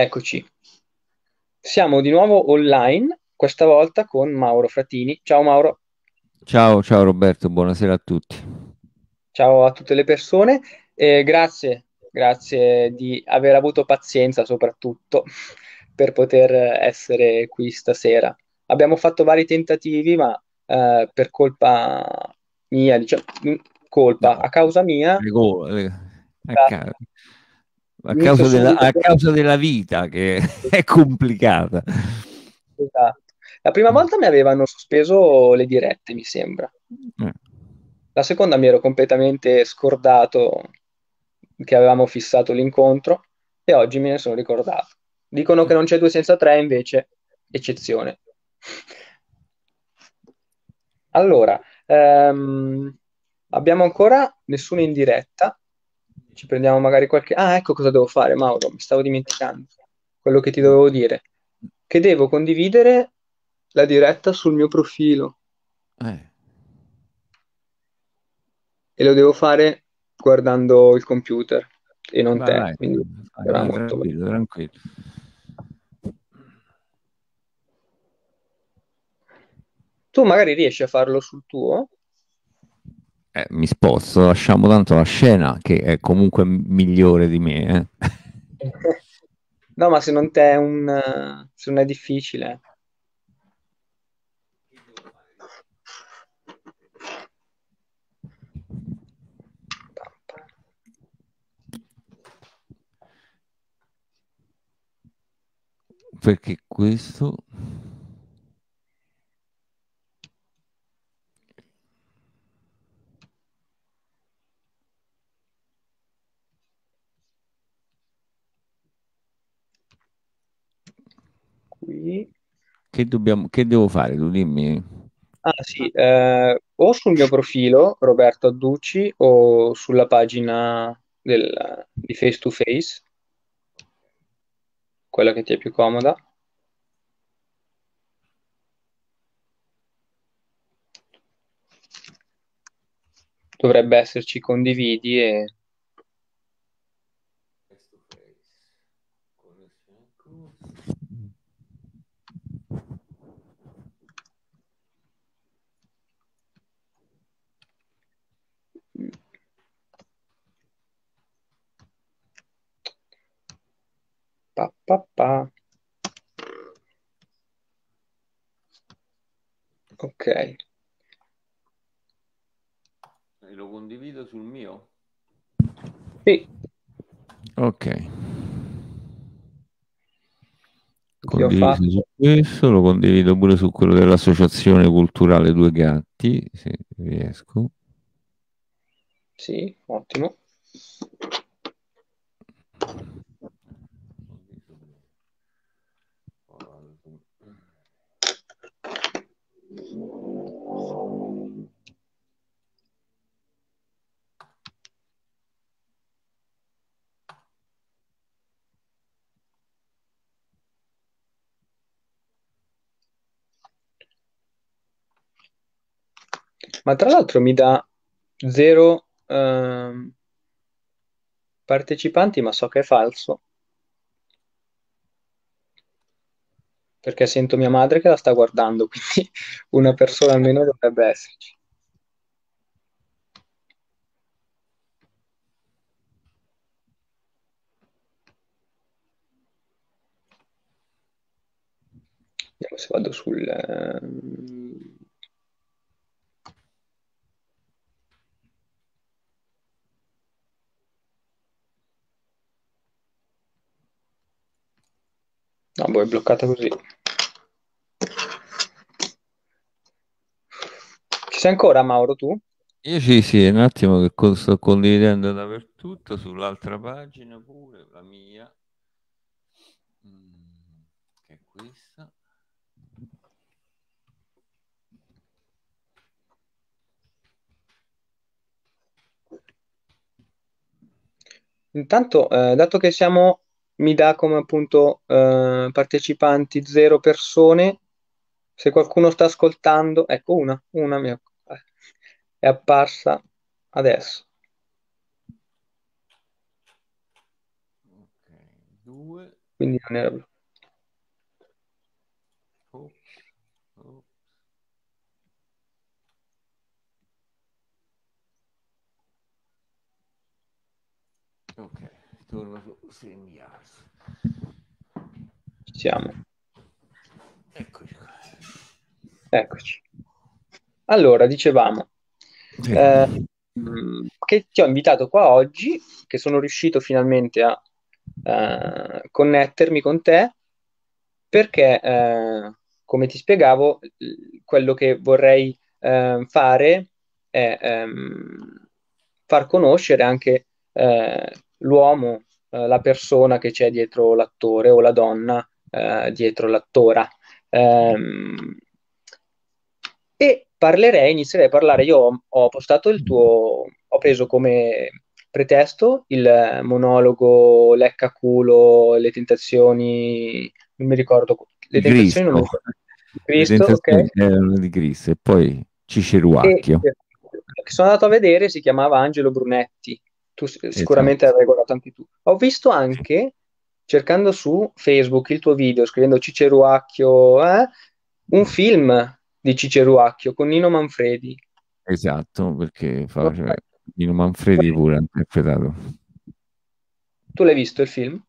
Eccoci. Siamo di nuovo online, questa volta con Mauro Fratini. Ciao Mauro. Ciao, ciao Roberto, buonasera a tutti. Ciao a tutte le persone. Eh, grazie, grazie di aver avuto pazienza soprattutto per poter essere qui stasera. Abbiamo fatto vari tentativi, ma eh, per colpa mia, diciamo, mm, colpa, a causa mia... Rigore, a esatto. causa a causa, della, a causa della vita che è complicata. Esatto. La prima volta mi avevano sospeso le dirette, mi sembra. Mm. La seconda mi ero completamente scordato che avevamo fissato l'incontro e oggi me ne sono ricordato. Dicono che non c'è due senza tre, invece, eccezione. Allora, ehm, abbiamo ancora nessuno in diretta, ci prendiamo magari qualche... Ah, ecco cosa devo fare, Mauro, mi stavo dimenticando quello che ti dovevo dire, che devo condividere la diretta sul mio profilo. Eh. E lo devo fare guardando il computer e non vai, te. Vai, quindi vai, vai, molto tranquillo, bello. tranquillo. Tu magari riesci a farlo sul tuo, eh, mi sposto, lasciamo tanto la scena che è comunque migliore di me. Eh. no, ma se non te è un... Eh, se non è difficile. Perché questo... che, dobbiamo, che devo fare? Tu dimmi. Ah sì, eh, o sul mio profilo Roberto Adducci o sulla pagina del, di Face to Face, quella che ti è più comoda. Dovrebbe esserci condividi e Pa, pa, pa. Ok. Lo condivido sul mio? Sì. Ok. Condivido su questo, lo condivido pure su quello dell'associazione culturale Due Gatti, se riesco. Sì, ottimo. Ma tra l'altro mi dà zero ehm, partecipanti, ma so che è falso. Perché sento mia madre che la sta guardando, quindi una persona almeno dovrebbe esserci. Vediamo se vado sul... Ehm, No, boh, è bloccata così. Ci sei ancora, Mauro, tu? Io sì, sì, un attimo che sto condividendo dappertutto, sull'altra pagina pure, la mia, mm, che è questa. Intanto, eh, dato che siamo mi dà come appunto eh, partecipanti zero persone. Se qualcuno sta ascoltando, ecco una, una mia è apparsa adesso. due. Quindi non era blu. Ok, torno su segnare. Ci siamo. Eccoci. Eccoci. Allora, dicevamo sì. eh, mm, che ti ho invitato qua oggi, che sono riuscito finalmente a eh, connettermi con te, perché, eh, come ti spiegavo, quello che vorrei eh, fare è ehm, far conoscere anche eh, l'uomo eh, la persona che c'è dietro l'attore o la donna eh, dietro l'attora. Ehm, e parlerei, inizierei a parlare, io ho, ho postato il tuo, ho preso come pretesto il monologo Lecca culo, le tentazioni, non mi ricordo, le tentazioni Cristo. non lo Cristo, okay. di Gris e poi Ciceruacchio. E, eh, sono andato a vedere si chiamava Angelo Brunetti tu esatto. sicuramente esatto. l'hai guardato anche tu. Ho visto anche, cercando su Facebook il tuo video, scrivendo Ciceruacchio, eh, un film di Ciceruacchio con Nino Manfredi. Esatto, perché fa, cioè, Nino Manfredi pure ha interpretato. Tu l'hai visto il film?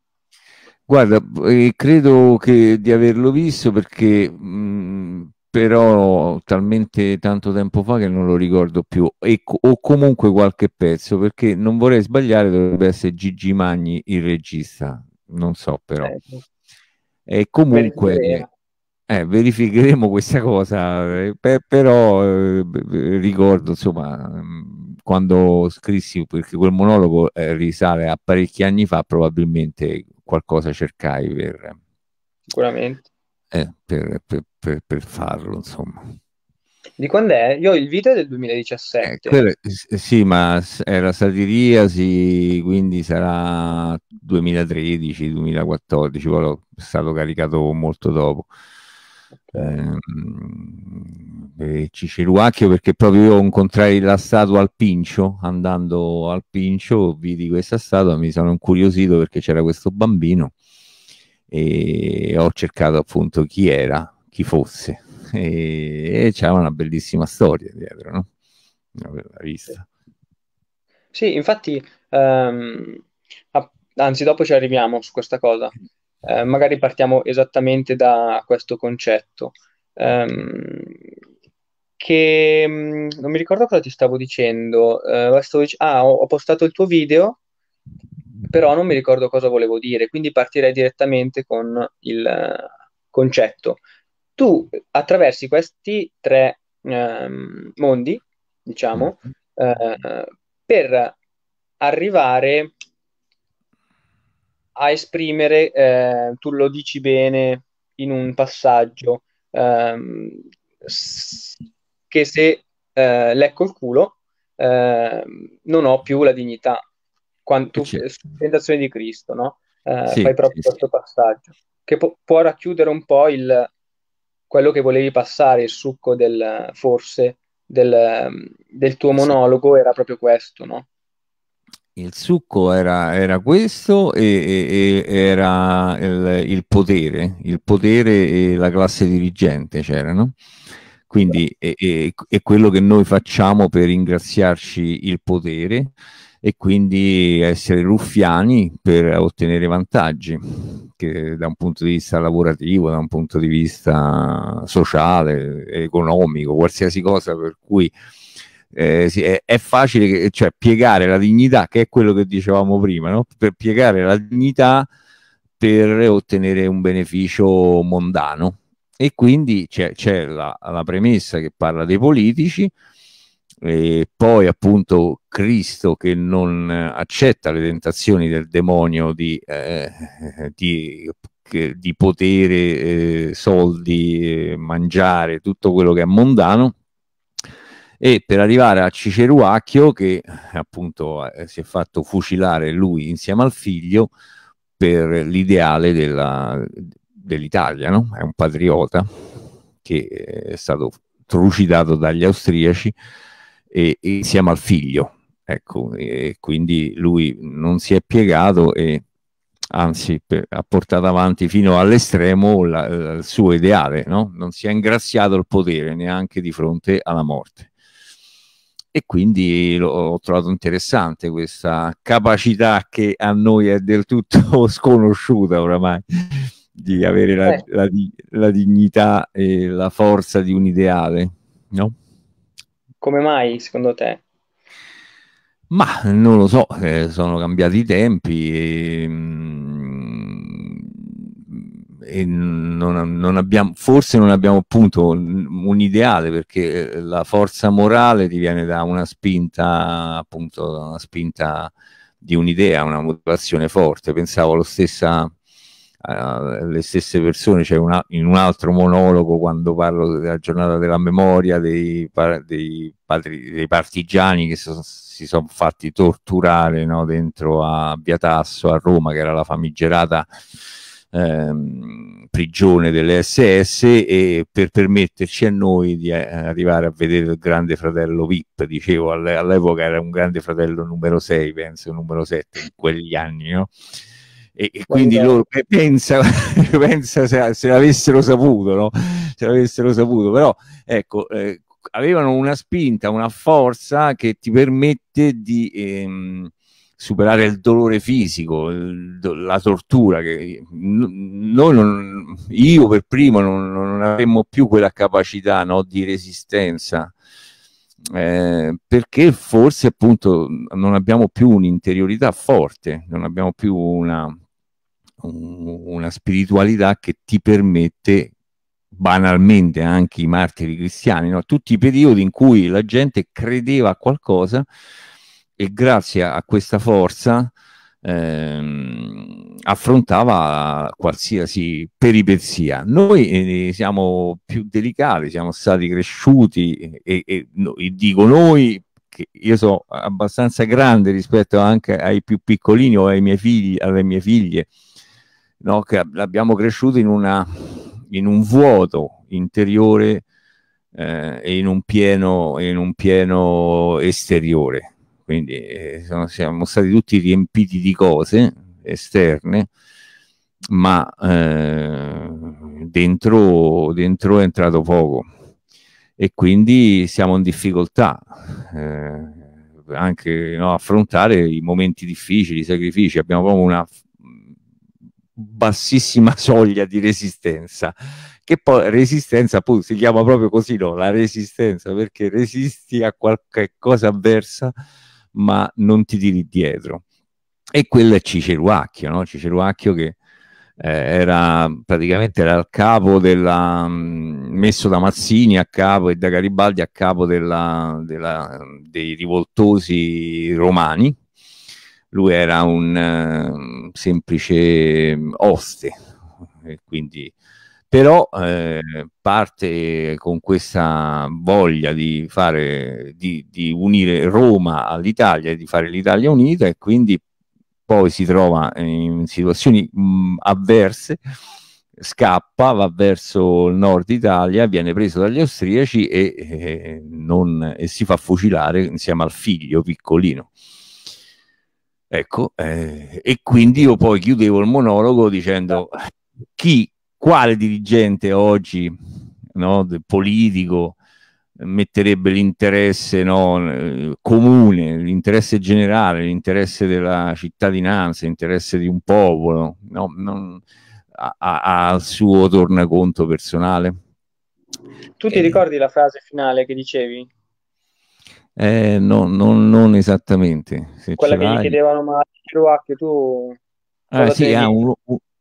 Guarda, eh, credo che di averlo visto perché mh, mm, però talmente tanto tempo fa che non lo ricordo più e, o comunque qualche pezzo perché non vorrei sbagliare dovrebbe essere Gigi Magni il regista non so però certo. e comunque Verificheremo. Eh, verificheremo questa cosa eh, per, però eh, ricordo insomma quando scrissi perché quel monologo eh, risale a parecchi anni fa probabilmente qualcosa cercai per sicuramente eh, per, per, per, per, farlo, insomma. Di quando è? Io il video è del 2017. Eh, quello, sì, ma era satiriasi, quindi sarà 2013-2014, poi è stato caricato molto dopo. Okay. Ehm, eh, Ciceruacchio perché proprio io incontrai la statua al Pincio andando al Pincio vidi questa statua mi sono incuriosito perché c'era questo bambino e ho cercato appunto chi era, chi fosse e, e c'era una bellissima storia dietro, no? L'avevo vista. Sì, infatti, ehm, anzi dopo ci arriviamo su questa cosa, eh, magari partiamo esattamente da questo concetto. Ehm, che mm, non mi ricordo cosa ti stavo dicendo, eh, stavo dic- ah, ho, ho postato il tuo video però non mi ricordo cosa volevo dire, quindi partirei direttamente con il eh, concetto. Tu attraversi questi tre ehm, mondi, diciamo, mm-hmm. eh, per arrivare a esprimere, eh, tu lo dici bene in un passaggio, ehm, che se eh, lecco il culo ehm, non ho più la dignità quando tu tentazione di Cristo, no? Eh, sì, fai proprio sì, questo sì. passaggio, che po- può racchiudere un po' il, quello che volevi passare, il succo del, forse, del, del tuo monologo era proprio questo, no? il succo era, era questo e, e, e era il, il, potere, il potere e la classe dirigente c'erano. Quindi è, è, è quello che noi facciamo per ringraziarci il potere e quindi essere ruffiani per ottenere vantaggi che da un punto di vista lavorativo, da un punto di vista sociale, economico, qualsiasi cosa per cui eh, è, è, facile che, cioè, piegare la dignità, che è quello che dicevamo prima, no? per piegare la dignità per ottenere un beneficio mondano. E quindi c'è, c'è la, la premessa che parla dei politici, e poi appunto Cristo che non eh, accetta le tentazioni del demonio di, eh, di, di potere, eh, soldi, eh, mangiare, tutto quello che è mondano, e per arrivare a Ciceruacchio che appunto eh, si è fatto fucilare lui insieme al figlio per l'ideale dell'Italia, no? è un patriota che è stato trucidato dagli austriaci e, e insieme al figlio. Ecco, e quindi lui non si è piegato e anzi per, ha portato avanti fino all'estremo la, la, il suo ideale, no? non si è ingraziato il potere neanche di fronte alla morte. E quindi ho trovato interessante questa capacità che a noi è del tutto sconosciuta oramai di avere la, la dignità e la forza di un ideale, no? come mai secondo te? Ma non lo so, eh, sono cambiati i tempi e, mm, e non, non abbiamo, forse non abbiamo appunto un ideale perché eh, la forza morale diviene da una spinta, appunto, una spinta di un'idea, una motivazione forte. Pensavo lo stesso uh, le stesse persone, cioè una, in un altro monologo quando parlo della giornata della memoria dei, dei, patri, dei partigiani che so, si sono fatti torturare no, dentro a Via Tasso a Roma, che era la famigerata ehm, prigione delle SS e per permetterci a noi di eh, arrivare a vedere il grande fratello VIP, dicevo all'epoca era un grande fratello numero 6, penso numero 7 in quegli anni, no? E, e quindi Guarda. loro pensa, pensa se, se, l'avessero saputo, no? se l'avessero saputo, però ecco, eh, avevano una spinta, una forza che ti permette di ehm, superare il dolore fisico, il, la tortura. Che noi non, io per primo non, non avremmo più quella capacità no, di resistenza. Eh, perché forse appunto non abbiamo più un'interiorità forte, non abbiamo più una, una spiritualità che ti permette banalmente anche i martiri cristiani, no? tutti i periodi in cui la gente credeva a qualcosa e grazie a questa forza ehm, affrontava qualsiasi peripezia. Noi eh, siamo più delicati, siamo stati cresciuti e, e, no, e dico noi che io sono abbastanza grande rispetto anche ai più piccolini o ai miei figli, alle mie figlie no? che abbiamo cresciuto in, una, in un vuoto interiore eh, e in un, pieno, in un pieno esteriore. Quindi eh, siamo stati tutti riempiti di cose esterne, ma eh, dentro, dentro è entrato poco e quindi siamo in difficoltà eh, anche no, affrontare i momenti difficili, i sacrifici, abbiamo proprio una bassissima soglia di resistenza, che poi resistenza appunto si chiama proprio così, no? La resistenza, perché resisti a qualche cosa avversa, ma non ti tiri dietro. E quello è Ciceruacchio, no? Ciceruacchio che eh, era praticamente era il capo della, mm, messo da Mazzini a capo e da Garibaldi a capo della, della, dei rivoltosi romani, lui era un uh, semplice ehm, oste, quindi però eh, parte con questa voglia di, fare, di, di unire Roma all'Italia, di fare l'Italia unita e quindi poi si trova in situazioni mh, avverse, scappa, va verso il nord Italia, viene preso dagli austriaci e, e, non, e si fa fucilare insieme al figlio piccolino. Ecco, eh, e quindi io poi chiudevo il monologo dicendo chi, quale dirigente oggi no, politico metterebbe l'interesse no, comune, l'interesse generale, l'interesse della cittadinanza, l'interesse di un popolo no, non, a, a, al suo tornaconto personale. Tu ti eh. ricordi la frase finale che dicevi? Eh, no, non, non esattamente. Se Quella che gli chiedevano, ma anche tu... Ah, sì, ah, un,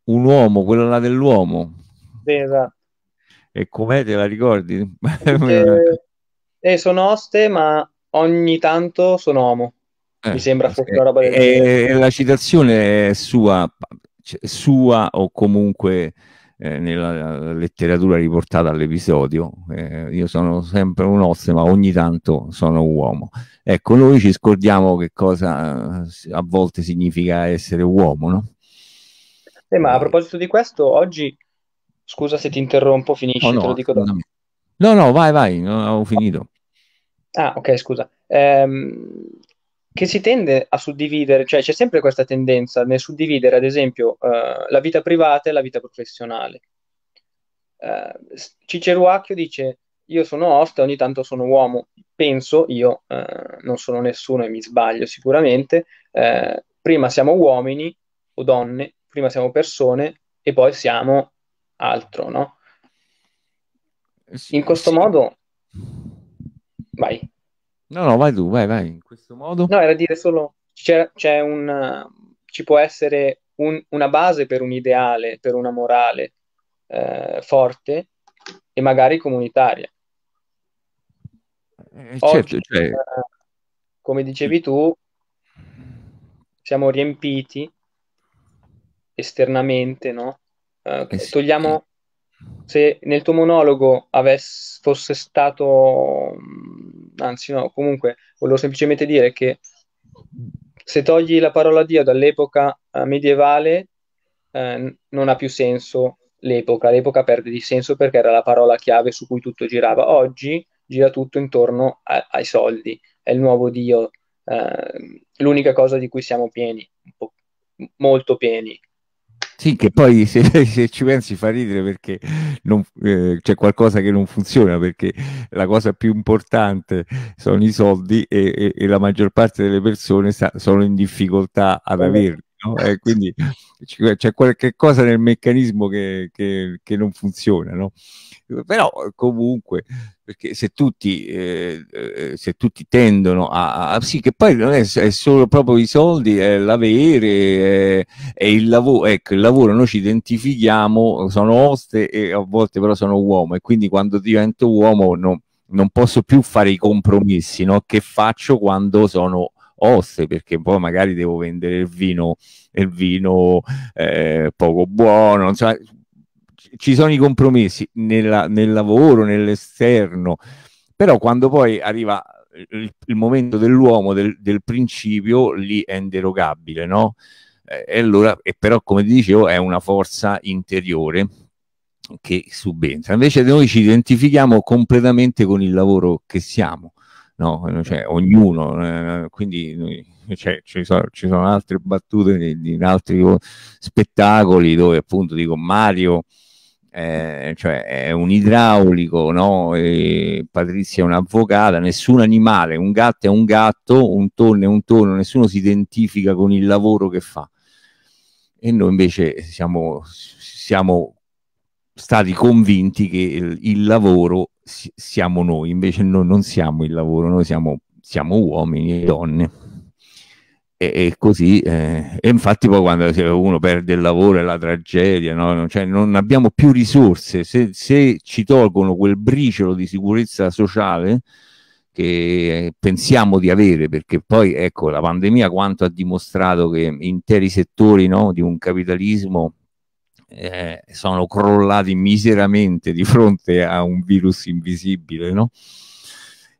un, uomo, quella là dell'uomo. Sì, esatto. E com'è, te la ricordi? Eh, eh, sono oste, ma ogni tanto sono uomo. Eh, Mi sembra fosse una roba del genere. la citazione è sua, cioè, sua o comunque eh, nella letteratura riportata all'episodio. Eh, io sono sempre un osse, ma ogni tanto sono uomo. Ecco, noi ci scordiamo che cosa eh, a volte significa essere uomo, no? Eh, ma a proposito di questo, oggi, scusa se ti interrompo, finisci, oh, no, te lo dico dopo. No, no, vai, vai, non ho finito. Ah, ok, scusa. Ehm, che si tende a suddividere, cioè c'è sempre questa tendenza nel suddividere, ad esempio, eh, la vita privata e la vita professionale. Eh, Ciceruacchio dice: Io sono oste, ogni tanto sono uomo. Penso, io eh, non sono nessuno e mi sbaglio sicuramente. Eh, prima siamo uomini o donne, prima siamo persone e poi siamo altro, no? Eh In questo modo, vai. No, no, vai tu, vai, vai, in questo modo. No, era dire solo, c'è, c'è un, eh, ci può essere un, una base per un ideale, per una morale eh, forte e magari comunitaria. Eh, eh certo, Oggi, certo, cioè... Eh, come dicevi tu, siamo riempiti esternamente, no? Eh, sì. Togliamo, se nel tuo monologo avess- fosse stato mm, anzi no, comunque volevo semplicemente dire che se togli la parola Dio dall'epoca eh, medievale eh, non ha più senso l'epoca, l'epoca perde di senso perché era la parola chiave su cui tutto girava. Oggi gira tutto intorno a, ai soldi, è il nuovo Dio, eh, l'unica cosa di cui siamo pieni, molto pieni. Sì, che poi se, se, ci pensi fa ridere perché non, eh, c'è qualcosa che non funziona, perché la cosa più importante sono i soldi e, e, e la maggior parte delle persone sta, sono in difficoltà ad averli. No? Eh, quindi c'è qualche cosa nel meccanismo che, che, che non funziona. No? Però comunque perché se tutti, eh, eh se tutti tendono a, a, sì che poi non è, è, solo proprio i soldi è l'avere è, è il lavoro ecco il lavoro noi ci identifichiamo sono oste e a volte però sono uomo e quindi quando divento uomo non, non posso più fare i compromessi no? che faccio quando sono oste perché poi magari devo vendere il vino, il vino eh, poco buono, insomma, ci sono i compromessi nella, nel lavoro, nell'esterno, però quando poi arriva eh, il, il momento dell'uomo, del, del, principio, lì è inderogabile, no? E allora, e però come dicevo, è una forza interiore che subentra. Invece noi ci identifichiamo completamente con il lavoro che siamo, no? Cioè, ognuno, eh, quindi noi... Cioè, ci, sono, ci, sono, altre battute in altri spettacoli dove appunto dico Mario eh, cioè è un idraulico, no? E Patrizia è un'avvocata, nessun animale, un gatto è un gatto, un tonno è un tonno, nessuno si identifica con il lavoro che fa. E noi invece siamo, siamo stati convinti che il, il lavoro si, siamo noi, invece noi non siamo il lavoro, noi siamo, siamo uomini e donne e, e così, eh, e infatti poi quando uno perde il lavoro è la tragedia, no? cioè, non abbiamo più risorse, se, se, ci tolgono quel briciolo di sicurezza sociale che pensiamo di avere, perché poi ecco la pandemia quanto ha dimostrato che interi settori no, di un capitalismo eh, sono crollati miseramente di fronte a un virus invisibile, no?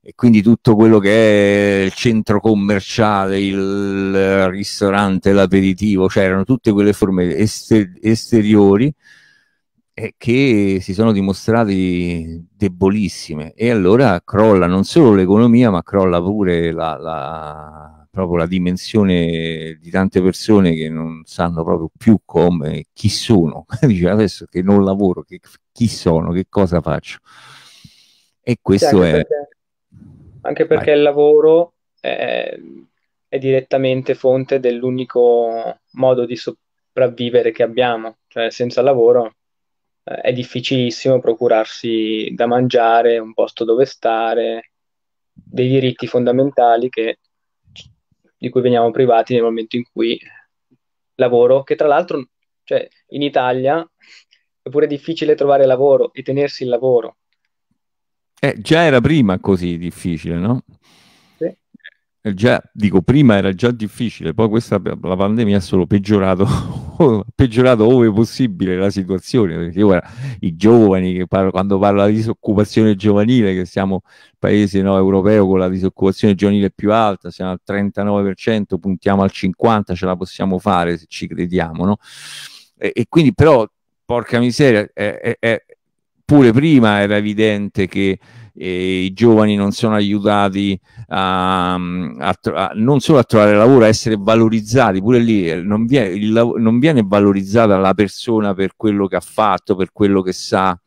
e quindi tutto quello che è il centro commerciale, il ristorante, l'aperitivo, cioè erano tutte quelle forme ester esteriori eh, che si sono dimostrate debolissime e allora crolla non solo l'economia ma crolla pure la, la, proprio la dimensione di tante persone che non sanno proprio più come, chi sono, dice adesso che non lavoro, che, chi sono, che cosa faccio. E questo cioè, è... Perché certo anche perché Vai. il lavoro è, è, direttamente fonte dell'unico modo di sopravvivere che abbiamo, cioè senza lavoro eh, è difficilissimo procurarsi da mangiare, un posto dove stare, dei diritti fondamentali che, di cui veniamo privati nel momento in cui lavoro, che tra l'altro cioè, in Italia è pure difficile trovare lavoro e tenersi il lavoro, eh, già era prima così difficile, no? Sì. Eh, già, dico, prima era già difficile, poi questa, la pandemia ha solo peggiorato, peggiorato ove possibile la situazione, perché ora i giovani, parlo, quando parla di disoccupazione giovanile, che siamo il paese no, europeo con la disoccupazione giovanile più alta, siamo al 39%, puntiamo al 50%, ce la possiamo fare se ci crediamo, no? E, e quindi però, porca miseria, è, è, è pure prima era evidente che eh, i giovani non sono aiutati a, a, a, non solo a trovare lavoro, a essere valorizzati, pure lì eh, non viene, il, non viene valorizzata la persona per quello che ha fatto, per quello che sa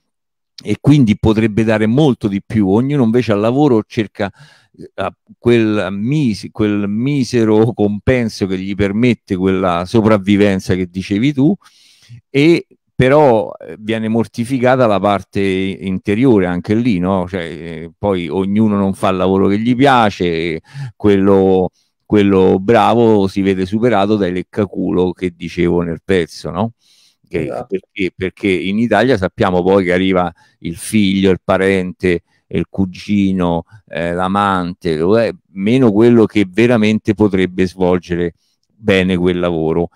e quindi potrebbe dare molto di più. Ognuno invece al lavoro cerca eh, Quel, mis quel, misero compenso che gli permette quella sopravvivenza che dicevi tu e però eh, viene mortificata la parte interiore anche lì, no? Cioè, eh, poi ognuno non fa il lavoro che gli piace, quello, quello bravo si vede superato dai leccaculo che dicevo nel pezzo, no? Che, esatto. perché, perché in Italia sappiamo poi che arriva il figlio, il parente, il cugino, eh, l'amante, eh, meno quello che veramente potrebbe svolgere bene quel lavoro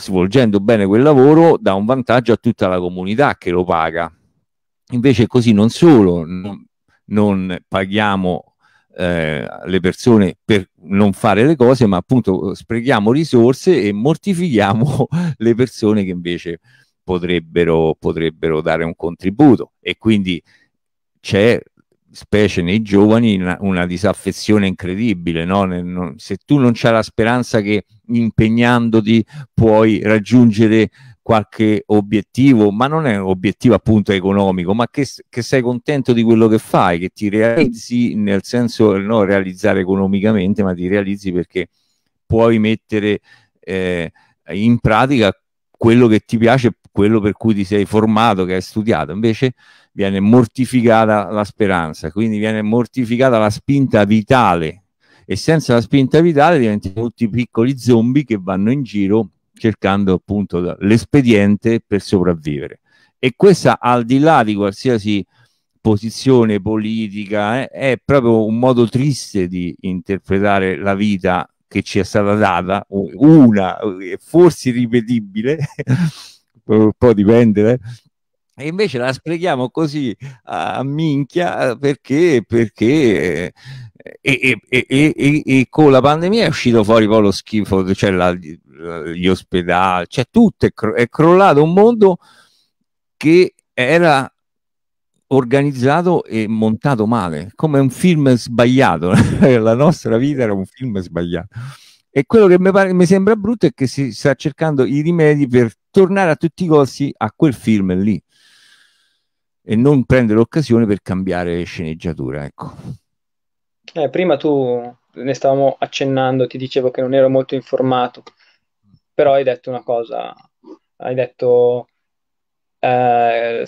svolgendo bene quel lavoro, dà un vantaggio a tutta la comunità che lo paga. Invece così non solo non, non paghiamo eh, le persone per non fare le cose, ma appunto sprechiamo risorse e mortifichiamo le persone che invece potrebbero, potrebbero dare un contributo. E quindi c'è specie nei giovani, una, una disaffezione incredibile. No? se tu non c'è la speranza che impegnandoti puoi raggiungere qualche obiettivo, ma non è un obiettivo appunto economico, ma che, che sei contento di quello che fai, che ti realizzi nel senso no, realizzare economicamente, ma ti realizzi perché puoi mettere eh, in pratica quello che ti piace, quello per cui ti sei formato, che hai studiato, invece viene mortificata la speranza, quindi viene mortificata la spinta vitale e senza la spinta vitale diventi tutti piccoli zombie che vanno in giro cercando appunto l'espediente per sopravvivere. E questa al di là di qualsiasi posizione politica eh, è proprio un modo triste di interpretare la vita che ci è stata data, una eh, forse irripetibile, ripetibile, può dipendere, eh. e invece la sprechiamo così a minchia eh, perché, perché e, e, e, e, con la pandemia è uscito fuori poi lo schifo, cioè la, gli ospedali, cioè tutto è, cro- è crollato un mondo che era organizzato e montato male, come un film sbagliato. la nostra vita era un film sbagliato. E quello che mi, pare, mi, sembra brutto è che si sta cercando i rimedi per tornare a tutti i costi a quel film lì e non prendere l'occasione per cambiare sceneggiatura. Ecco. Eh, prima tu ne stavamo accennando, ti dicevo che non ero molto informato, però hai detto una cosa, hai detto eh,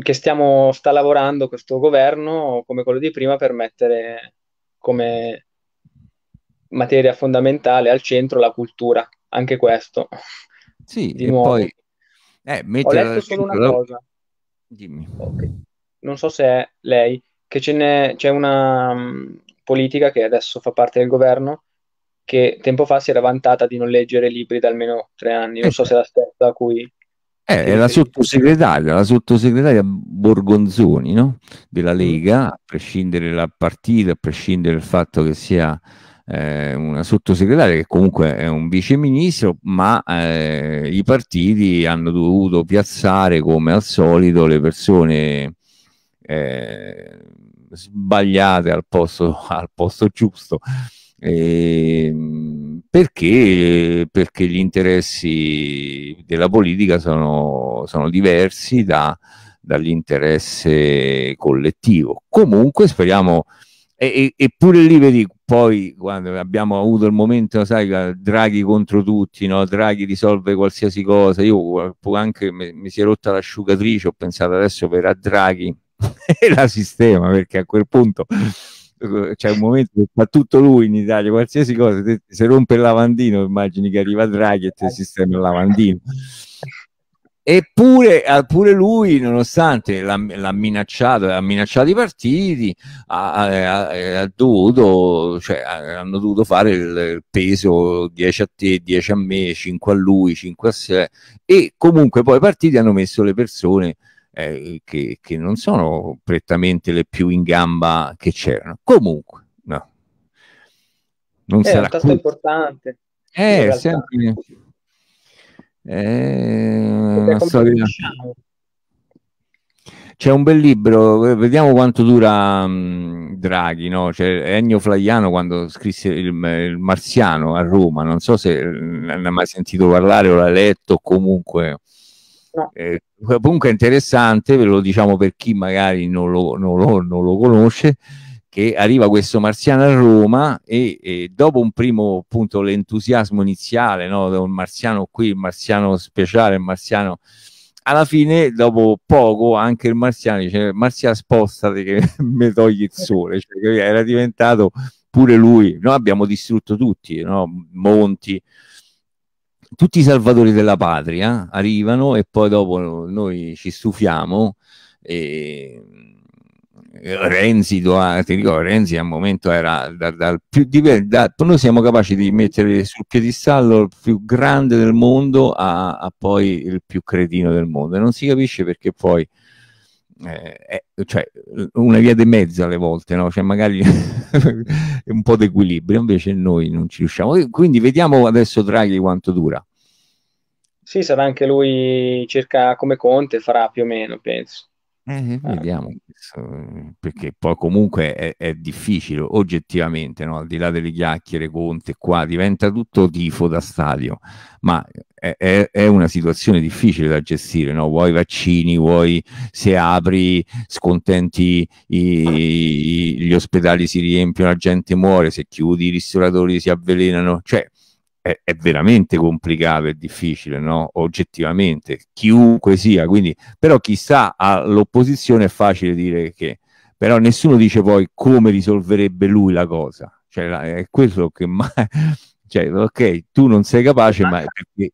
che stiamo, sta lavorando questo governo, come quello di prima, per mettere come materia fondamentale al centro la cultura, anche questo. Sì, di nuovo. Poi, eh, Ho letto solo una la... cosa. Dimmi. Okay. Non so se è lei, che ce c'è una um, politica che adesso fa parte del governo che tempo fa si era vantata di non leggere libri da almeno tre anni. Non so se è la stessa a cui eh, è la sottosegretaria, la sottosegretaria Borgonzoni no? della mm. Lega, a prescindere dal partito, a prescindere dal fatto che sia eh, una sottosegretaria che comunque è un viceministro, ma eh, i partiti hanno dovuto piazzare come al solito le persone eh, sbagliate al posto, al posto giusto. E, ehm, perché? Perché gli interessi della politica sono, sono diversi da, dall'interesse collettivo. Comunque speriamo, e, eppure lì vedi poi quando abbiamo avuto il momento, sai, Draghi contro tutti, no? Draghi risolve qualsiasi cosa, io anche mi, mi si è rotta l'asciugatrice, ho pensato adesso verrà Draghi e la sistema perché a quel punto eh, c'è un momento che fa tutto lui in Italia, qualsiasi cosa, se rompe il lavandino immagini che arriva Draghi e ti eh. sistema il lavandino. Eppure ah, pure lui, nonostante l'ha, l'ha, minacciato, ha minacciato i partiti, ha, ha, ha dovuto, cioè, hanno dovuto fare il peso 10 a te, 10 a me, 5 a lui, 5 a sé e comunque poi i partiti hanno messo le persone eh, che, che, non sono prettamente le più in gamba che c'erano. Comunque, no. Non eh, sarà un tasto così. importante. Eh, sempre... Eh, storia... Diciamo. C'è un bel libro, eh, vediamo quanto dura um, Draghi, no? C'è Ennio Flaiano quando scrisse il, mm, il, Marziano a Roma, non so se ne ha mai sentito parlare o l'ha letto, comunque no. eh, comunque è interessante, ve lo diciamo per chi magari non lo, non lo, non lo conosce, che arriva questo marziano a Roma e, e dopo un primo appunto l'entusiasmo iniziale, no? da un marziano qui, un marziano speciale, un marziano alla fine, dopo poco, anche il marziano dice: Marzia, spostati che mi togli il sole. Cioè, era diventato pure lui. Noi abbiamo distrutto tutti, no? Monti, tutti i salvatori della patria arrivano e poi dopo noi ci stufiamo e eh, Renzi, ti ricordo, Renzi al momento era dal, dal più da, noi siamo capaci di mettere sul piedistallo il più grande del mondo a, a, poi il più cretino del mondo e non si capisce perché poi eh, eh, cioè, una via di mezzo alle volte, no? cioè, magari un po' di equilibrio, invece noi non ci riusciamo. Quindi vediamo adesso Draghi quanto dura. Sì, sarà anche lui circa come Conte, farà più o meno, penso. Eh, eh ah. vediamo, perché poi comunque è, è difficile oggettivamente, no? al di là delle chiacchiere, Conte qua diventa tutto tifo da stadio, ma è, è, una situazione difficile da gestire, no? vuoi vaccini, vuoi se apri scontenti i, i, gli ospedali si riempiono, la gente muore, se chiudi i ristoratori si avvelenano, cioè è, è veramente complicato e difficile, no? oggettivamente, chiunque sia, quindi però chissà all'opposizione è facile dire che, però nessuno dice poi come risolverebbe lui la cosa. Cioè, è quello che ma- cioè, ok, tu non sei capace, ma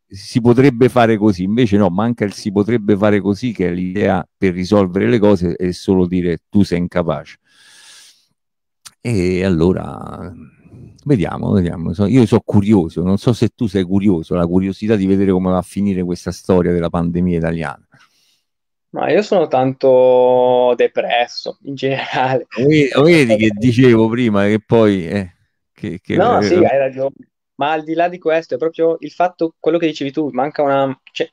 si potrebbe fare così. Invece no, manca il si potrebbe fare così, che è l'idea per risolvere le cose è solo dire tu sei incapace. E allora vediamo, vediamo. Io sono curioso, non so se tu sei curioso, la curiosità di vedere come va a finire questa storia della pandemia italiana. Ma io sono tanto depresso in generale. Vedi, vedi che dicevo prima che poi... Eh, che, che... No, sì, eh, hai ragione ma al di là di questo è proprio il fatto, quello che dicevi tu, manca una, c'è, cioè,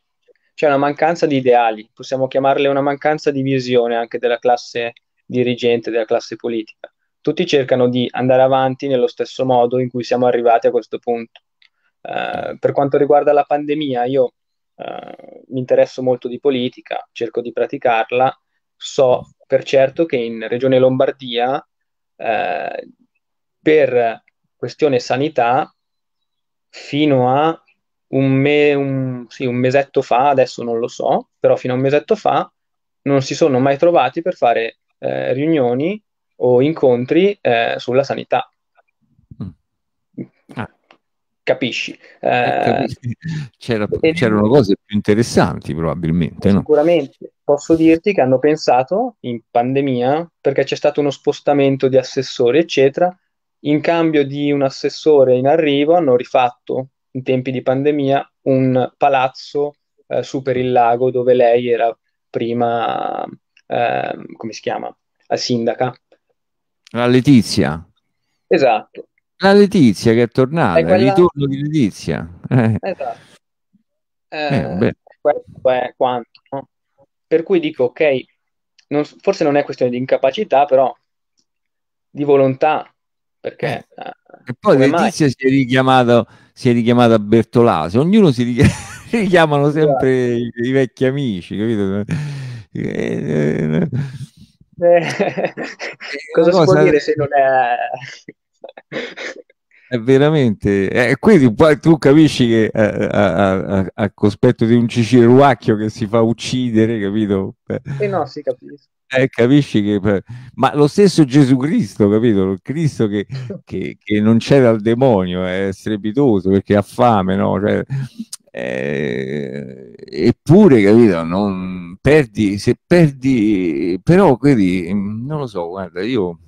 c'è una mancanza di ideali, possiamo chiamarle una mancanza di visione anche della classe dirigente, della classe politica. Tutti cercano di andare avanti nello stesso modo in cui siamo arrivati a questo punto. Uh, per quanto riguarda la pandemia, io uh, mi interesso molto di politica, cerco di praticarla, so per certo che in Regione Lombardia uh, per questione sanità fino a un, me- un, sì, un mesetto fa, adesso non lo so, però fino a un mesetto fa non si sono mai trovati per fare eh, riunioni o incontri eh, sulla sanità. Mm. Ah. Capisci? Eh, eh C'era, c'erano cose più interessanti probabilmente. Sicuramente no? posso dirti che hanno pensato in pandemia, perché c'è stato uno spostamento di assessori, eccetera, in cambio di un assessore in arrivo hanno rifatto in tempi di pandemia un palazzo eh, su per il lago dove lei era prima, eh, come si chiama, la sindaca. La Letizia. Esatto. La Letizia che è tornata, è quella... il ritorno di Letizia. Eh. Esatto. Eh, eh questo è quanto. No? Per cui dico, ok, non, forse non è questione di incapacità, però di volontà perché, eh. eh. E poi Letizia si è, richiamato, si è richiamata a Bertolasi, ognuno si richiama, richiamano esatto. sempre i, i, vecchi amici, capito? Eh, cosa, cosa si può dire se non è... è veramente eh, quindi tu capisci che eh, eh, a cospetto di un Cicero che si fa uccidere capito? Eh no si capisce eh, capisci che... Ma lo stesso Gesù Cristo, capito? Cristo che, che, che non c'era il demonio, è strepitoso perché ha fame, no? Cioè, eh, eppure, capito, non perdi, se perdi... Però, quindi non lo so, guarda, io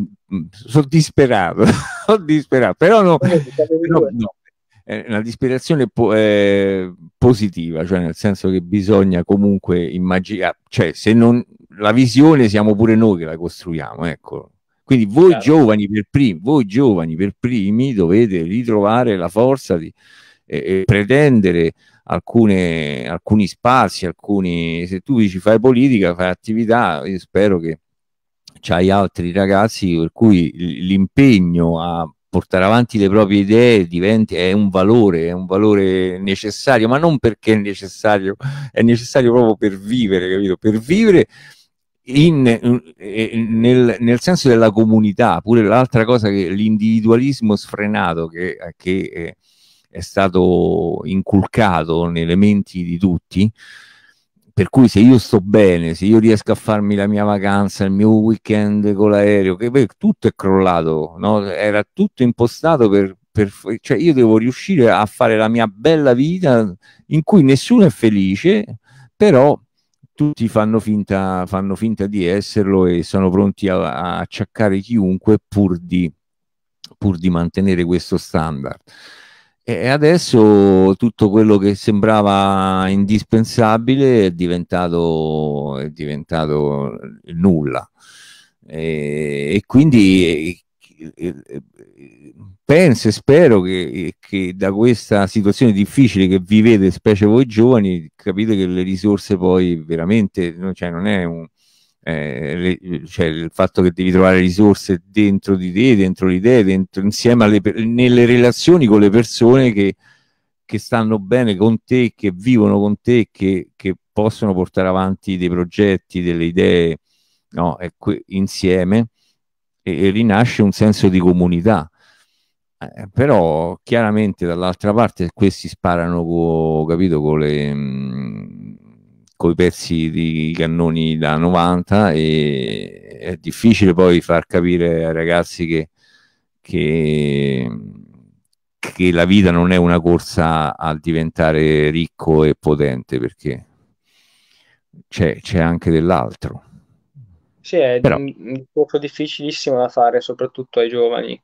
mm, mm, sono disperato, sono disperato, però no, però no eh, una disperazione po- eh, positiva, cioè nel senso che bisogna comunque immaginare, ah, cioè se non la visione siamo pure noi che la costruiamo, ecco. Quindi voi certo. giovani, per primi, voi giovani per primi dovete ritrovare la forza di eh, pretendere alcune, alcuni spazi, alcuni... se tu dici fai politica, fai attività, io spero che c'hai altri ragazzi per cui l'impegno a portare avanti le proprie idee diventi, è un valore, è un valore necessario, ma non perché è necessario, è necessario proprio per vivere, capito? Per vivere in, nel, nel, senso della comunità, pure l'altra cosa che l'individualismo sfrenato che, che è, è, stato inculcato nelle menti di tutti, per cui se io sto bene, se io riesco a farmi la mia vacanza, il mio weekend con l'aereo, che beh, tutto è crollato, no? era tutto impostato per, per, cioè io devo riuscire a fare la mia bella vita in cui nessuno è felice, però tutti fanno finta, fanno finta di esserlo e sono pronti a, a acciaccare chiunque pur di, pur di mantenere questo standard. E adesso tutto quello che sembrava indispensabile è diventato, è diventato nulla. E, e quindi penso e spero che, che, da questa situazione difficile che vivete, specie voi giovani, capite che le risorse poi veramente, cioè non è un, eh, le, eh, cioè il fatto che devi trovare risorse dentro di te, dentro di te, dentro, insieme alle, nelle relazioni con le persone che, che, stanno bene con te, che vivono con te, che, che possono portare avanti dei progetti, delle idee no, ecco, insieme e, e, rinasce un senso di comunità. Eh, però chiaramente dall'altra parte questi sparano co, capito, con le... Mh, mm, coi pezzi di cannoni da 90 e è difficile poi far capire ai ragazzi che, che, che la vita non è una corsa a diventare ricco e potente perché c'è, c'è anche dell'altro. Sì, è Però... un corso difficilissimo da fare, soprattutto ai giovani.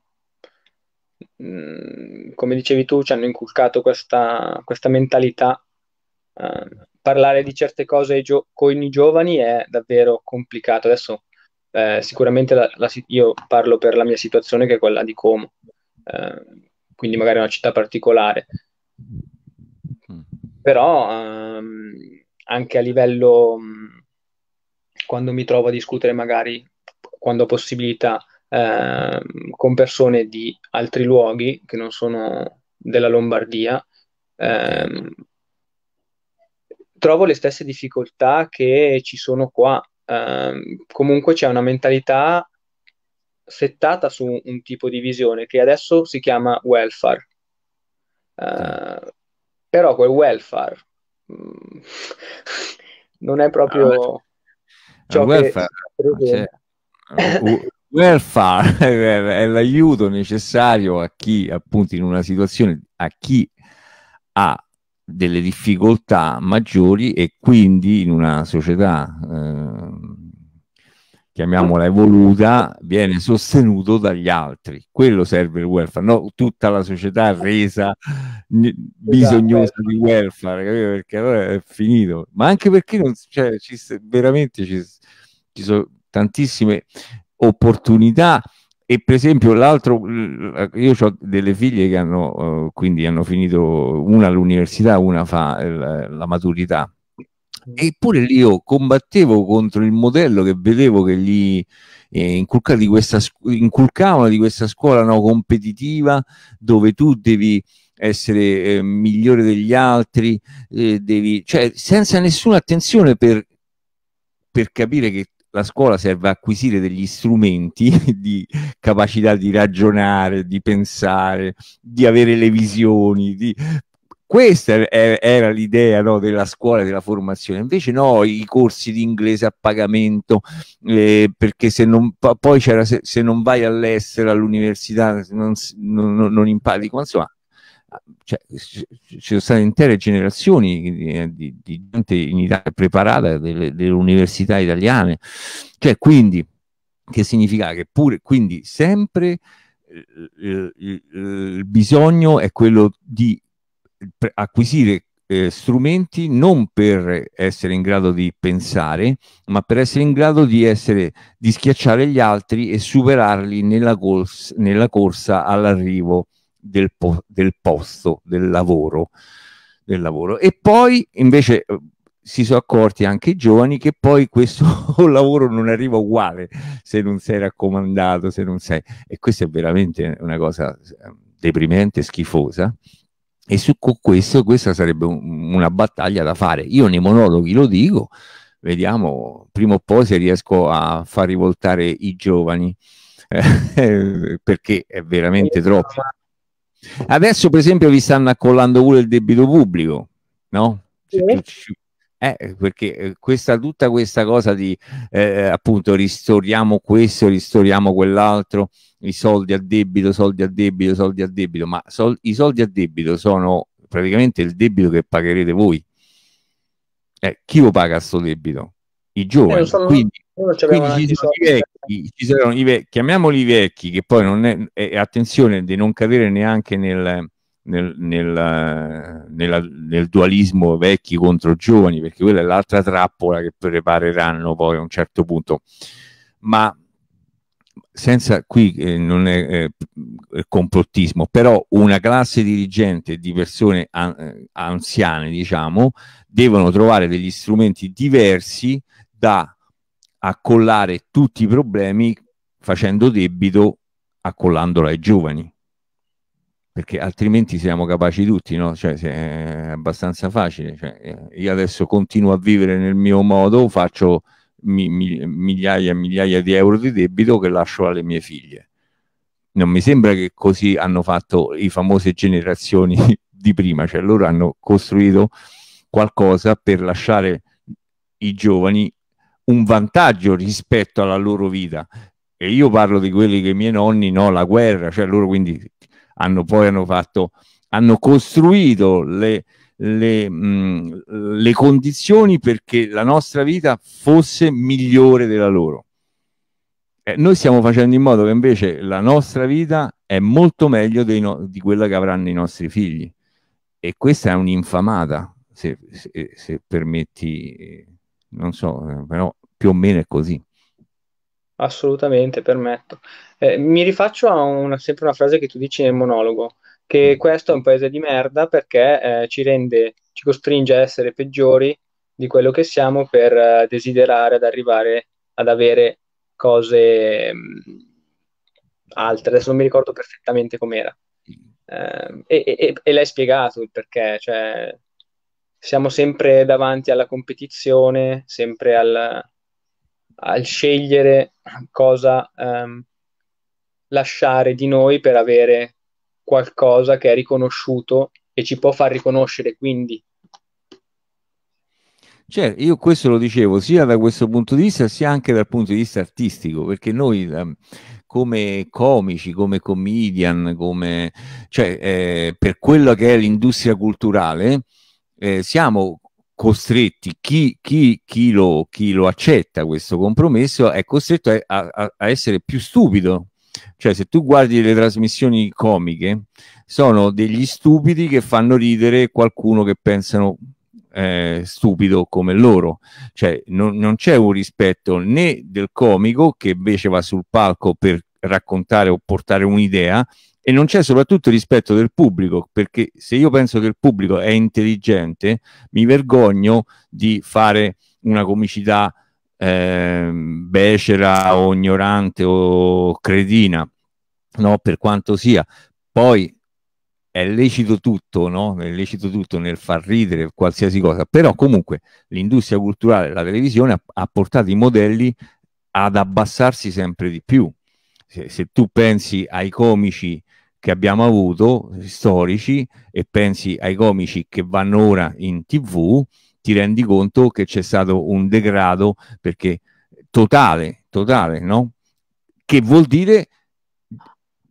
Mm, come dicevi tu, ci hanno inculcato questa, questa mentalità eh, parlare di certe cose gio- con i giovani è davvero complicato. Adesso eh, sicuramente la, la, io parlo per la mia situazione che è quella di Como, eh, quindi magari una città particolare. Mm. Però ehm, anche a livello, mm, quando mi trovo a discutere magari, quando ho possibilità, eh, con persone di altri luoghi che non sono della Lombardia, ehm, trovo le stesse difficoltà che ci sono qua. Um, comunque c'è una mentalità settata su un tipo di visione che adesso si chiama welfare. Uh, però quel welfare mh, mm, non è proprio no, ah, ciò welfare, ah, che welfare cioè, è l'aiuto necessario a chi appunto in una situazione a chi ha delle difficoltà maggiori e quindi in una società eh, chiamiamola evoluta viene sostenuto dagli altri quello serve il welfare no tutta la società è resa n- esatto. bisognosa di welfare perché allora è finito ma anche perché non, cioè, ci, veramente ci, ci sono tantissime opportunità e per esempio l'altro, eh, io ho delle figlie che hanno, eh, quindi hanno finito una all'università, una fa eh, la, maturità. Mm. Eppure lì io combattevo contro il modello che vedevo che gli eh, inculcavano, di questa, inculcavano di questa scuola no, competitiva dove tu devi essere migliore degli altri, devi, cioè senza nessuna attenzione per, per capire che la scuola serve a acquisire degli strumenti di capacità di ragionare, di pensare, di avere le visioni, di... Questa era l'idea no, della scuola, della formazione. Invece no, i corsi di inglese a pagamento, eh, perché se non, poi c'era se, se, non vai all'estero, all'università, non, non, non impari. Insomma, cioè, ci sono state intere generazioni eh, di, di gente in Italia preparata delle, delle, università italiane. Cioè, quindi, che significa che pure, quindi sempre eh, eh, il, il, il bisogno è quello di acquisire eh, strumenti non per essere in grado di pensare, ma per essere in grado di, essere, di schiacciare gli altri e superarli nella, cors nella corsa all'arrivo del, po- del posto, del lavoro, del lavoro. E poi invece eh, si sono accorti anche i giovani che poi questo lavoro non arriva uguale se non sei raccomandato, se non sei... E questa è veramente una cosa ehm, deprimente, schifosa. E su questo, questa sarebbe un, una battaglia da fare. Io nei monologhi lo dico, vediamo prima o poi se riesco a far rivoltare i giovani, eh, perché è veramente eh, troppo. Adesso, per esempio, vi stanno accollando pure il debito pubblico, no? Sì. Eh, perché eh, questa, tutta questa cosa di eh, eh, appunto ristoriamo questo, ristoriamo quell'altro, i soldi a debito, soldi a debito, soldi a debito, ma sol i soldi a debito sono praticamente il debito che pagherete voi. Eh, chi lo paga questo debito? i giovani. Eh, sono, quindi, quindi ci, sono vecchi, ci sono i vecchi, chiamiamoli vecchi, che poi non è, è attenzione di non cadere neanche nel, nel, nel, nella, nel, dualismo vecchi contro giovani, perché quella è l'altra trappola che prepareranno poi a un certo punto. Ma senza qui eh, non è eh, complottismo, però una classe dirigente di persone an eh, anziane, diciamo, devono trovare degli strumenti diversi da accollare tutti i problemi facendo debito accollandolo ai giovani perché altrimenti siamo capaci tutti, no? Cioè, è abbastanza facile. Cioè, eh, io adesso continuo a vivere nel mio modo, faccio mi, mi, migliaia e migliaia di euro di debito che lascio alle mie figlie. Non mi sembra che così hanno fatto i famose generazioni di prima, cioè loro hanno costruito qualcosa per lasciare i giovani un vantaggio rispetto alla loro vita. E io parlo di quelli che i miei nonni, no, la guerra, cioè loro quindi hanno poi hanno fatto, hanno costruito le, le, mh, mm, le condizioni perché la nostra vita fosse migliore della loro. Eh, noi stiamo facendo in modo che invece la nostra vita è molto meglio no di quella che avranno i nostri figli. E questa è un'infamata, se, se, se permetti eh, non so, eh, però più o meno è così. Assolutamente, permetto. Eh, mi rifaccio a una, sempre una frase che tu dici nel monologo, che mm. questo è un paese di merda perché eh, ci rende, ci costringe a essere peggiori di quello che siamo per eh, desiderare ad arrivare ad avere cose mh, mm, altre. Adesso non mi ricordo perfettamente com'era. Mm. Ehm, e, e, e, l'hai spiegato il perché, cioè siamo sempre davanti alla competizione, sempre al, al scegliere cosa um, lasciare di noi per avere qualcosa che è riconosciuto e ci può far riconoscere quindi. Certo, io questo lo dicevo sia da questo punto di vista sia anche dal punto di vista artistico, perché noi ehm, come comici, come comedian, come, cioè, eh, per quello che è l'industria culturale, eh, siamo costretti, chi, chi, chi, lo, chi, lo, accetta questo compromesso è costretto a, a, a essere più stupido cioè se tu guardi le trasmissioni comiche sono degli stupidi che fanno ridere qualcuno che pensano eh, stupido come loro cioè non, non c'è un rispetto né del comico che invece va sul palco per raccontare o portare un'idea e non c'è soprattutto rispetto del pubblico, perché se io penso che il pubblico è intelligente, mi vergogno di fare una comicità eh, becera o ignorante o credina, no? per quanto sia. Poi è lecito tutto, no? È lecito tutto nel far ridere qualsiasi cosa, però comunque l'industria culturale, la televisione ha, ha portato i modelli ad abbassarsi sempre di più. Se, se tu pensi ai comici che abbiamo avuto storici e pensi ai comici che vanno ora in tv, ti rendi conto che c'è stato un degrado perché totale, totale, no? Che vuol dire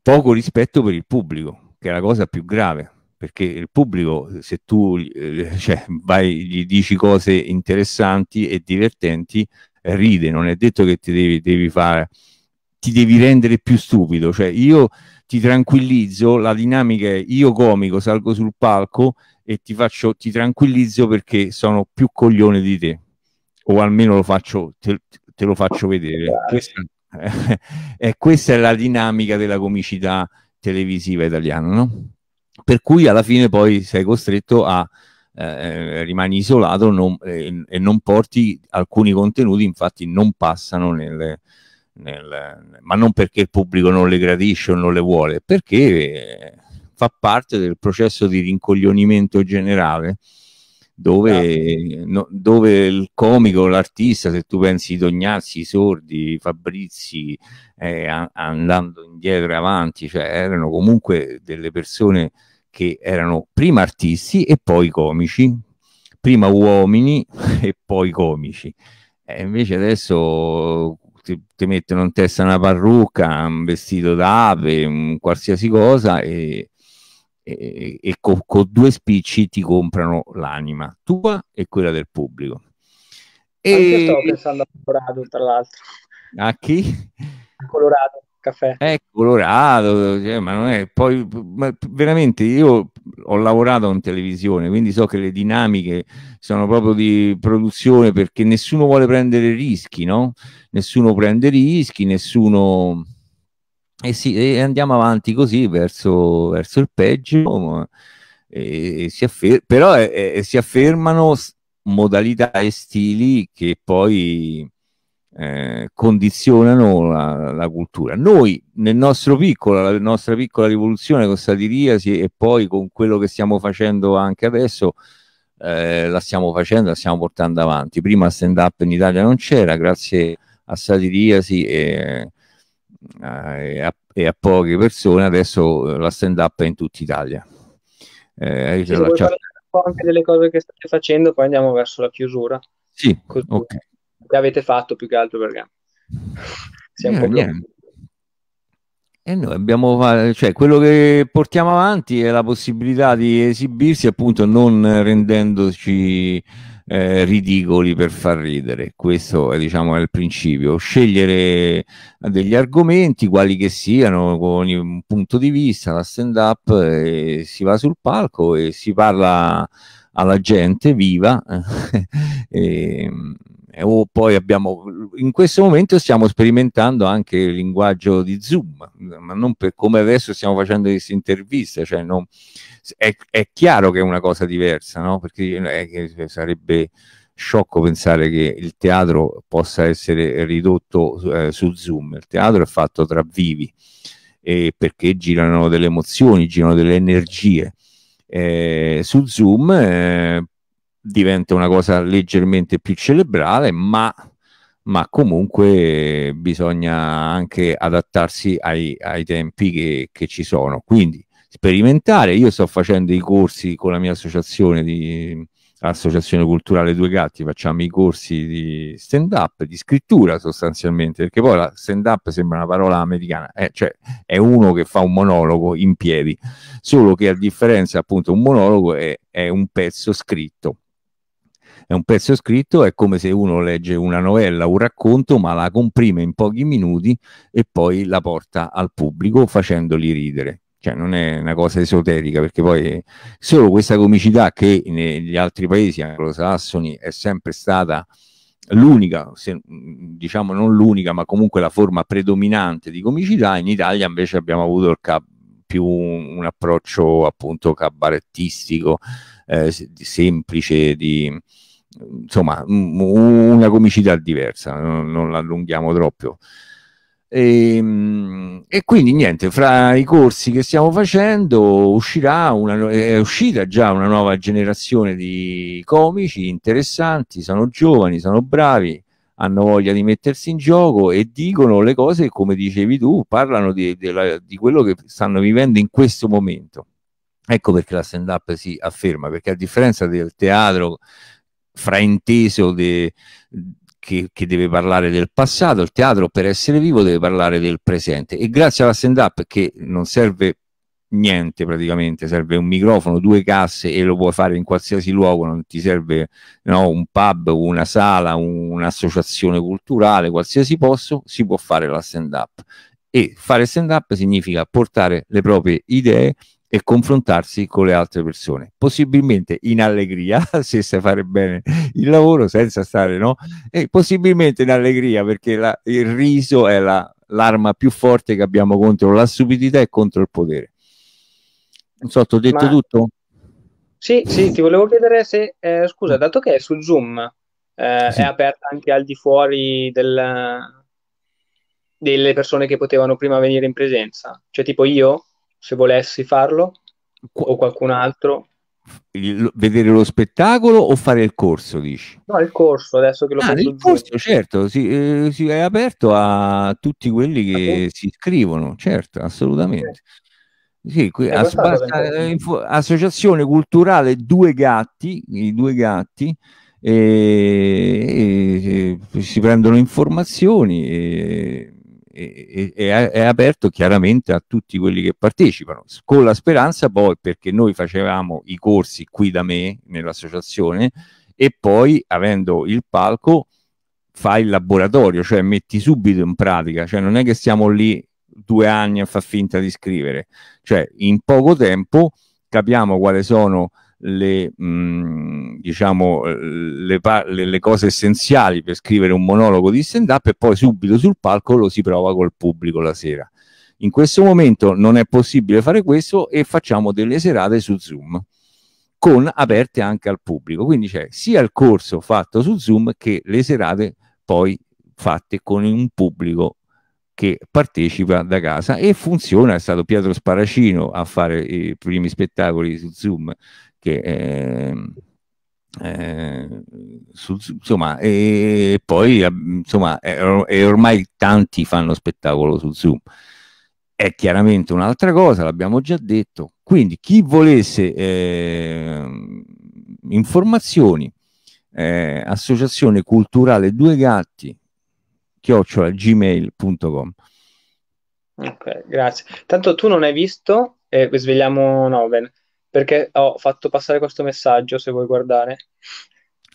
poco rispetto per il pubblico, che è la cosa più grave, perché il pubblico se tu eh, cioè, vai, gli dici cose interessanti e divertenti, ride, non è detto che ti devi, devi fare ti devi rendere più stupido, cioè io ti tranquillizzo, la dinamica è io comico, salgo sul palco e ti, faccio, ti tranquillizzo perché sono più coglione di te, o almeno lo faccio, te, te lo faccio vedere. Questa, eh, questa è la dinamica della comicità televisiva italiana, no? Per cui alla fine poi sei costretto a eh, rimani isolato non, eh, e non porti alcuni contenuti, infatti non passano nelle, nel, ma non perché il pubblico non le gradisce o non le vuole, perché eh, fa parte del processo di rincoglionimento generale dove, no, dove il comico, l'artista, se tu pensi Tognazzi, Sordi, Fabrizi, eh, a, andando indietro e avanti, cioè erano comunque delle persone che erano prima artisti e poi comici, prima uomini e poi comici. E invece adesso ti, ti, mettono in testa una parrucca, un vestito d'ave, un qualsiasi cosa e, e, e con co due spicci ti comprano l'anima tua e quella del pubblico. E... Anche io stavo pensando a Colorado, tra l'altro. A chi? A Colorado caffè. È colorato, cioè, ma non è poi veramente io ho lavorato in televisione, quindi so che le dinamiche sono proprio di produzione perché nessuno vuole prendere rischi, no? Nessuno prende rischi, nessuno e, eh sì, e andiamo avanti così verso, verso il peggio. E, e si affer- però si affermano modalità e stili che poi eh, condizionano la, la, cultura. Noi nel nostro piccolo, la nostra piccola rivoluzione con Satiriasi e poi con quello che stiamo facendo anche adesso, eh, la stiamo facendo, la stiamo portando avanti. Prima stand up in Italia non c'era, grazie a Satiriasi e, eh, e, a, e, a, poche persone, adesso eh, la stand up è in tutta Italia. Eh, sì, anche delle cose che state facendo, poi andiamo verso la chiusura. Sì, Così. ok che avete fatto più che altro perché siamo eh, un po' E eh, noi abbiamo cioè, quello che portiamo avanti è la possibilità di esibirsi appunto non rendendoci eh, ridicoli per far ridere. Questo è, diciamo, è il principio. Scegliere degli argomenti, quali che siano, con un punto di vista, la stand up, eh, si va sul palco e si parla alla gente viva. e, ehm, o oh, poi abbiamo in questo momento stiamo sperimentando anche il linguaggio di Zoom, ma non per come adesso stiamo facendo queste interviste cioè non, è, è, chiaro che è una cosa diversa, no? Perché eh, sarebbe sciocco pensare che il teatro possa essere ridotto eh, su Zoom, il teatro è fatto tra vivi eh, perché girano delle emozioni, girano delle energie. Eh, su Zoom eh, diventa una cosa leggermente più celebrale, ma, ma comunque bisogna anche adattarsi ai, ai tempi che, che, ci sono. Quindi sperimentare, io sto facendo i corsi con la mia associazione di associazione culturale Due Gatti, facciamo i corsi di stand up, di scrittura sostanzialmente, perché poi la stand up sembra una parola americana, eh, cioè è uno che fa un monologo in piedi, solo che a differenza appunto un monologo è, è un pezzo scritto è un pezzo scritto, è come se uno legge una novella, un racconto, ma la comprime in pochi minuti e poi la porta al pubblico facendoli ridere. Cioè, non è una cosa esoterica, perché poi solo questa comicità che negli altri paesi anglosassoni è sempre stata l'unica, se, diciamo non l'unica, ma comunque la forma predominante di comicità, in Italia invece abbiamo avuto cap- più un, approccio appunto cabarettistico, eh, semplice, di, insomma una comicità diversa, non, non l'allunghiamo troppo. E, ehm, e, quindi niente, fra i corsi che stiamo facendo uscirà una, è uscita già una nuova generazione di comici interessanti, sono giovani, sono bravi, hanno voglia di mettersi in gioco e dicono le cose come dicevi tu, parlano di, della, di quello che stanno vivendo in questo momento. Ecco perché la stand up si afferma, perché a differenza del teatro frainteso de, che, che, deve parlare del passato, il teatro per essere vivo deve parlare del presente e grazie alla stand up che non serve niente praticamente, serve un microfono, due casse e lo puoi fare in qualsiasi luogo, non ti serve no, un pub, una sala, un'associazione culturale, qualsiasi posto, si può fare la stand up e fare stand up significa portare le proprie idee e confrontarsi con le altre persone, possibilmente in allegria se sai fare bene il lavoro senza stare, no? E possibilmente in allegria perché la, il riso è la, l'arma più forte che abbiamo contro la stupidità e contro il potere. Non so, ti ho detto Ma... tutto? Sì, sì, ti volevo chiedere se, eh, scusa, mm. dato che è su Zoom, eh, sì. è aperta anche al di fuori del, delle persone che potevano prima venire in presenza, cioè tipo io se volessi farlo o qualcun altro. Il, vedere lo spettacolo o fare il corso dici? No, il corso adesso che lo ah, il corso certo si, eh, si, è aperto a tutti quelli che ah, si iscrivono certo assolutamente okay. sì, qui, as- eh, info- associazione culturale due gatti i due gatti e, eh, e, eh, e si prendono informazioni e è, è, aperto chiaramente a tutti quelli che partecipano, con la speranza poi, perché noi facevamo i corsi qui da me nell'associazione e poi avendo il palco fai il laboratorio, cioè metti subito in pratica, cioè non è che stiamo lì due anni a far finta di scrivere, cioè in poco tempo capiamo quali sono le, mh, diciamo, eh, le, le, le, cose essenziali per scrivere un monologo di stand up e poi subito sul palco lo si prova col pubblico la sera. In questo momento non è possibile fare questo e facciamo delle serate su Zoom con aperte anche al pubblico. Quindi c'è sia il corso fatto su Zoom che le serate poi fatte con un pubblico che partecipa da casa e funziona, è stato Pietro Sparacino a fare i primi spettacoli su Zoom che ehm, eh, eh, su, insomma e poi eh, insomma e ormai tanti fanno spettacolo su Zoom è chiaramente un'altra cosa l'abbiamo già detto quindi chi volesse eh, informazioni eh, associazione culturale due gatti chiocciola gmail.com ok grazie tanto tu non hai visto eh, svegliamo Noven perché ho fatto passare questo messaggio, se vuoi guardare.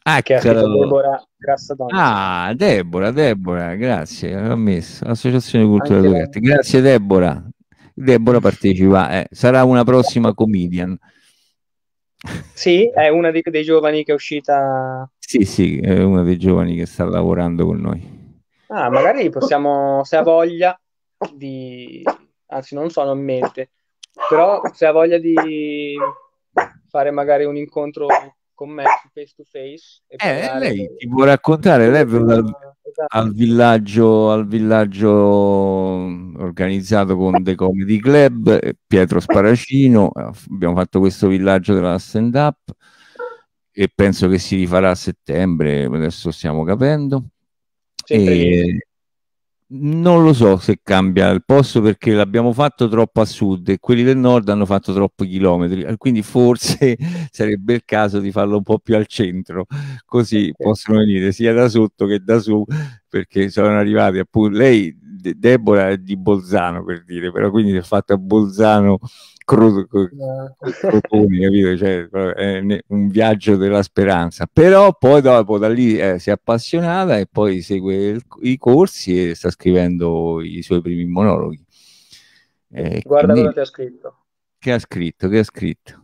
Ah, che Eccolo. Deborah Grassadoni. Ah, Deborah, Deborah, grazie, l'ho messo. Associazione Cultura delle Grazie Deborah. Deborah partecipa, eh, sarà una prossima comedian. Sì, è una di, dei giovani che è uscita. Sì, sì, è una dei giovani che sta lavorando con noi. Ah, magari possiamo, se ha voglia, di... anzi non so, non mente, però se ha voglia di fare magari un incontro con me face to face. Eh, lei ti può raccontare, lei è venuta al, esatto. villaggio, al villaggio mm, organizzato con The Comedy Club, eh, Pietro Sparacino, eh, abbiamo fatto questo villaggio della stand up e penso che si rifarà a settembre, adesso stiamo capendo. Sempre e, non lo so se cambia il posto perché l'abbiamo fatto troppo a sud e quelli del nord hanno fatto troppi chilometri, quindi forse sarebbe il caso di farlo un po' più al centro, così okay. possono venire sia da sotto che da su, perché sono arrivati appunto, lei De- Deborah è di Bolzano per dire, però quindi si è fatto a Bolzano crudo, esatto. crudoni, capito? Cioè, è un viaggio della speranza. Però poi dopo da lì eh, si è appassionata e poi segue il, i corsi e sta scrivendo i suoi primi monologhi. Eh, Guarda quindi, quello che ha scritto. Che ha scritto, che ha scritto.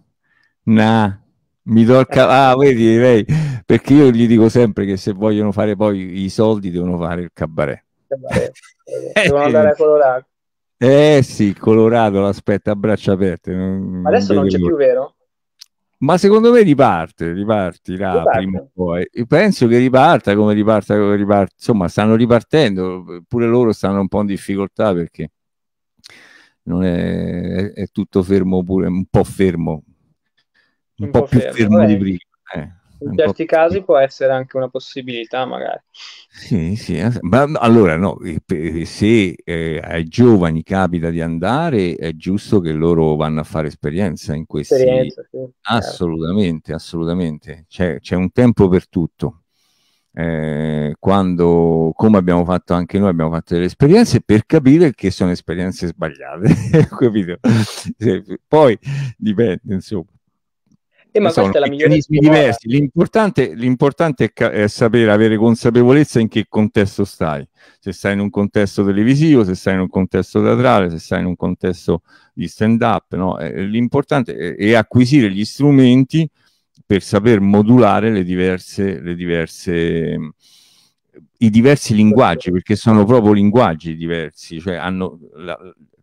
Nah, mi tocca, ah, vedi lei, perché io gli dico sempre che se vogliono fare poi i soldi devono fare il cabaret. devono andare a colorare. Eh sì, Colorado l'aspetta a braccia aperte. Non, adesso non, c'è più, vero? Ma secondo me riparte, ripartirà riparte. prima o poi. penso che riparta come riparta, come riparta. Insomma, stanno ripartendo, pure loro stanno un po' in difficoltà perché non è, è tutto fermo pure, un po' fermo, un, un po', po, più fermo, fermo di prima. Eh. In certi casi può essere anche una possibilità, magari. Sì, sì. Eh, ma, allora, no, se eh, ai giovani capita di andare, è giusto che loro vanno a fare esperienza in questi... Esperienza, sì, certo. assolutamente, certo. assolutamente. C'è, c'è un tempo per tutto. Eh, quando, come abbiamo fatto anche noi, abbiamo fatto delle esperienze per capire che sono esperienze sbagliate, Poi dipende, insomma. Eh, ma sono meccanismi diversi. L'importante, l'importante è, ca- è, sapere avere consapevolezza in che contesto stai. Se stai in un contesto televisivo, se stai in un contesto teatrale, se stai in un contesto di stand-up. No? Eh, eh, l'importante è, è, acquisire gli strumenti per saper modulare le diverse, le diverse, i diversi linguaggi, perché sono proprio linguaggi diversi, cioè hanno la,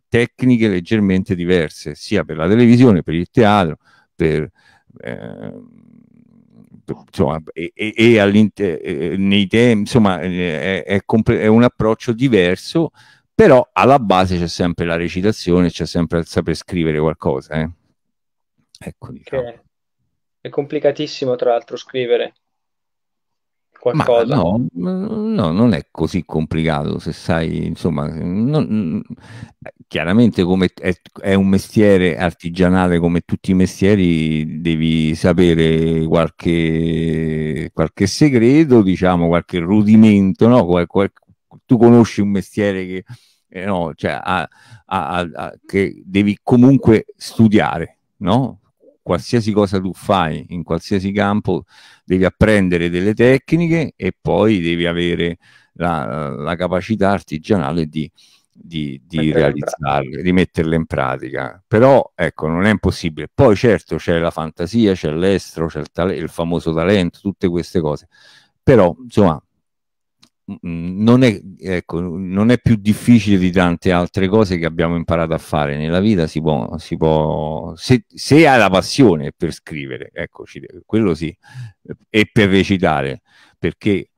tecniche leggermente diverse, sia per la televisione, per il teatro, per Ehm, insomma, e, e, e nei temi, insomma, eh, è, è, è, un approccio diverso, però alla base c'è sempre la recitazione, c'è sempre il saper scrivere qualcosa. Eh. Ecco, diciamo. È complicatissimo, tra l'altro, scrivere qualcosa? No, no, non è così complicato se sai, insomma, non, chiaramente come è, è, un mestiere artigianale come tutti i mestieri, devi sapere qualche, qualche segreto, diciamo, qualche rudimento, no? Qual, qual, tu conosci un mestiere che... Eh no, cioè, a, a, a, che devi comunque studiare, no? qualsiasi cosa tu fai, in qualsiasi campo, devi apprendere delle tecniche e poi devi avere la, la capacità artigianale di, di, di realizzarle, di metterle in pratica. Però ecco, non è impossibile. Poi certo c'è la fantasia, c'è l'estro, c'è il, tale- il famoso talento, tutte queste cose. Però insomma Mm, non è, ecco, non è, più difficile di tante altre cose che abbiamo imparato a fare nella vita. Si può, si può se, se, hai la passione per scrivere, eccoci, quello sì, e per recitare, perché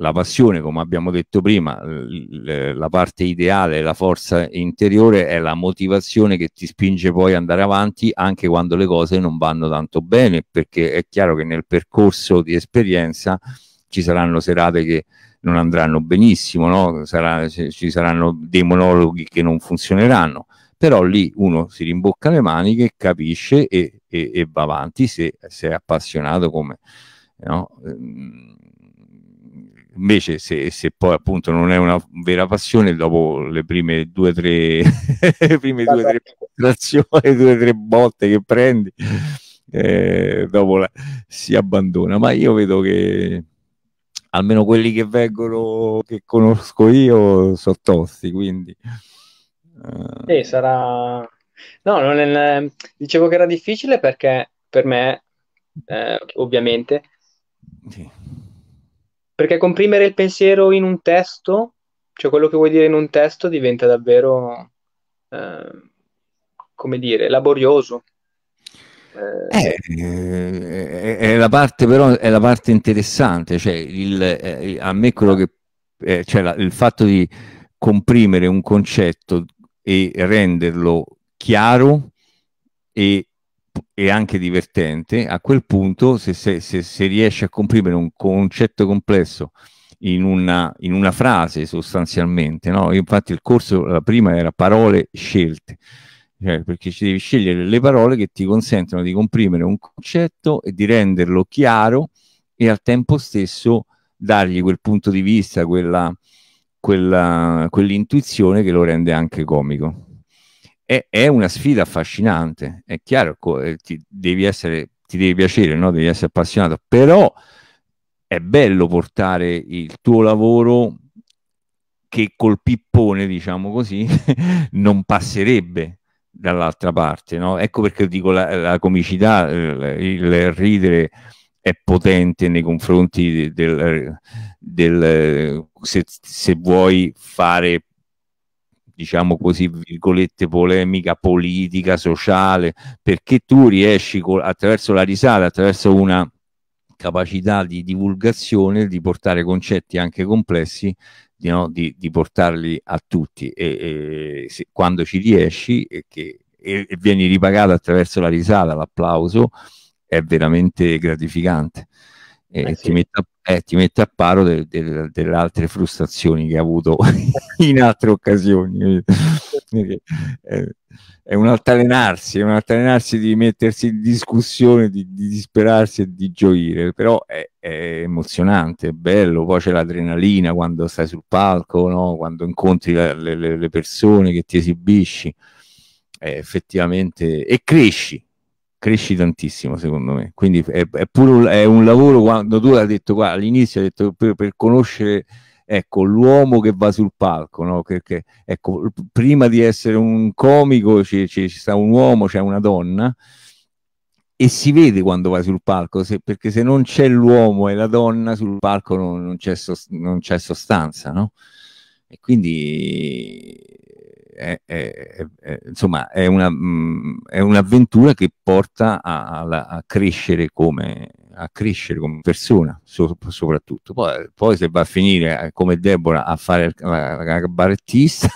la passione, come abbiamo detto prima, la parte ideale, la forza interiore è la motivazione che ti spinge poi ad andare avanti anche quando le cose non vanno tanto bene, perché è chiaro che nel percorso di esperienza ci saranno serate che non andranno benissimo, no? Sarà, ci saranno dei monologhi che non funzioneranno, però lì uno si rimbocca le maniche, capisce e, e, e va avanti se, se, è appassionato come... No? Ehm, invece se, se, poi appunto non è una vera passione, dopo le prime due o tre, le prime due, tre due, due, tre botte che prendi, eh, dopo la, si abbandona. Ma io vedo che almeno quelli che vengono, che conosco io, sono tossi, quindi... Eh, eh sarà... No, non è... dicevo che era difficile perché per me, eh, ovviamente, sì. perché comprimere il pensiero in un testo, cioè quello che vuoi dire in un testo, diventa davvero, eh, come dire, laborioso. Eh eh, eh, eh, è, la parte però è la parte interessante, cioè il, eh, a me quello che eh, cioè la, il fatto di comprimere un concetto e renderlo chiaro e, e anche divertente, a quel punto se, se, se, se riesce a comprimere un concetto complesso in una, in una frase sostanzialmente, no? infatti il corso, la prima era parole scelte, cioè, perché ci devi scegliere le parole che ti consentono di comprimere un concetto e di renderlo chiaro e al tempo stesso dargli quel punto di vista, quella, quella, quell'intuizione che lo rende anche comico. È, è una sfida affascinante, è chiaro, co- eh, ti, devi essere, ti devi piacere, no? devi essere appassionato, però è bello portare il tuo lavoro che col pippone, diciamo così, non passerebbe dall'altra parte. No? Ecco perché dico la, la comicità, il, il, ridere è potente nei confronti del, del se, se, vuoi fare diciamo così, virgolette, polemica politica, sociale, perché tu riesci attraverso la risata, attraverso una capacità di divulgazione, di portare concetti anche complessi di, no, di, di portarli a tutti e, e se, quando ci riesci e, che, e, e vieni ripagato attraverso la risata, l'applauso, è veramente gratificante. Eh, eh sì. ti, mette a, eh, ti, mette a, paro de, de, delle altre frustrazioni che hai avuto in altre occasioni. Quindi è, è, un altalenarsi, è un altalenarsi di mettersi in discussione, di, di disperarsi e di gioire, però è, è, emozionante, è bello, poi c'è l'adrenalina quando stai sul palco, no? quando incontri la, le, le, persone che ti esibisci, è effettivamente, e cresci. Cresci tantissimo, secondo me. Quindi è, è pure un, un, lavoro. Quando tu l'hai detto qua all'inizio, hai detto per, per conoscere ecco, l'uomo che va sul palco, no? che, che, ecco, prima di essere un comico ci, ci, ci sta un uomo, c'è una donna, e si vede quando vai sul palco, se, perché se non c'è l'uomo e la donna sul palco non, non, c'è, so, non c'è, sostanza, no? E quindi è, è, è, insomma, una, mh, mm, è, un'avventura che porta a, a, a crescere come, a crescere come persona so, soprattutto. Poi, poi, se va a finire eh, come Deborah a fare la cabarettista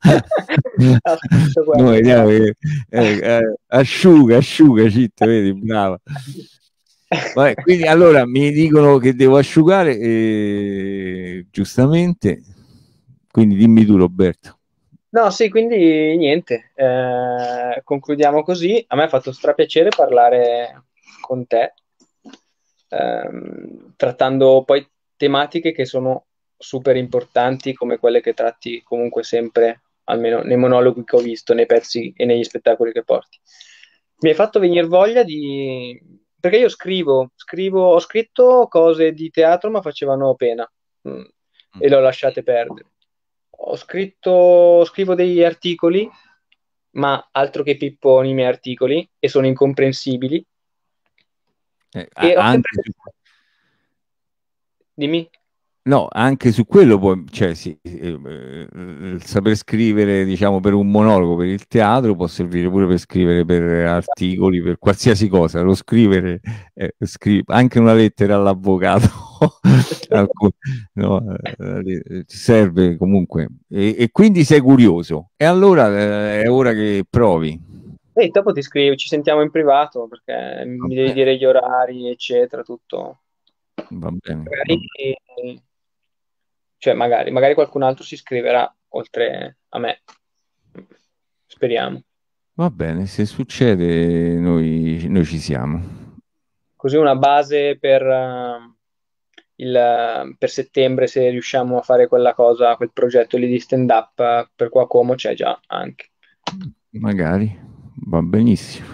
Noi, no, eh, eh, eh, asciuga, asciuga, citta, vedi, brava. Vabbè, quindi allora mi dicono che devo asciugare, eh, giustamente, quindi dimmi tu Roberto. No, sì, quindi niente, eh, concludiamo così. A me ha fatto strapiacere parlare con te ehm, trattando poi tematiche che sono super importanti come quelle che tratti comunque sempre, almeno nei monologhi che ho visto, nei pezzi e negli spettacoli che porti. Mi hai fatto venire voglia di... perché io scrivo, scrivo ho scritto cose di teatro ma facevano pena mh, mm. mm. e le ho lasciate perdere. Ho scritto, scrivo degli articoli, ma altro che Pippo i miei articoli, e sono incomprensibili, eh, anche sempre... su... Dimmi. No, anche su quello può, cioè, sì, eh, il eh, saper scrivere, diciamo, per un monologo, per il teatro, può servire pure per scrivere per articoli, per qualsiasi cosa. Lo scrivere, eh, scri- anche una lettera all'avvocato, no, eh, eh, serve comunque. E, e, quindi sei curioso. E allora è ora che provi. E eh, dopo ti scrivo, ci sentiamo in privato perché mi devi dire gli orari, eccetera, tutto. Va bene. Magari, cioè magari, magari qualcun altro si iscriverà oltre a me. Speriamo. Va bene, se succede noi, noi ci siamo. Così una base per, uh, il, uh, per settembre, se riusciamo a fare quella cosa, quel progetto lì di stand up uh, per qua c'è già anche. Magari va benissimo.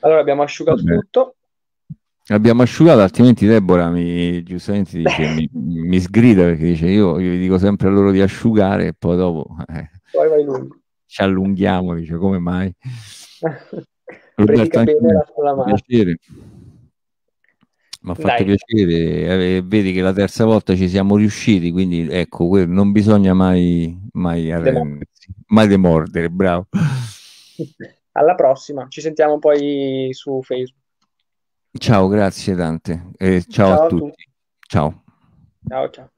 Allora abbiamo asciugato tutto. Abbiamo asciugato, altrimenti Deborah mi, giustamente dice, mi, mi, sgrida perché dice io, io dico sempre a loro di asciugare e poi dopo eh, poi ci allunghiamo, dice come mai? Roberto, anche piacere. Mi ha fatto Dai. piacere, eh, vedi che la terza volta ci siamo riusciti, quindi ecco, non bisogna mai, mai arrendersi, mai demordere, bravo. alla prossima, ci sentiamo poi su Facebook. Ciao, grazie Dante. Eh, ciao, ciao, a tutti. A tutti. Ciao. Ciao, ciao.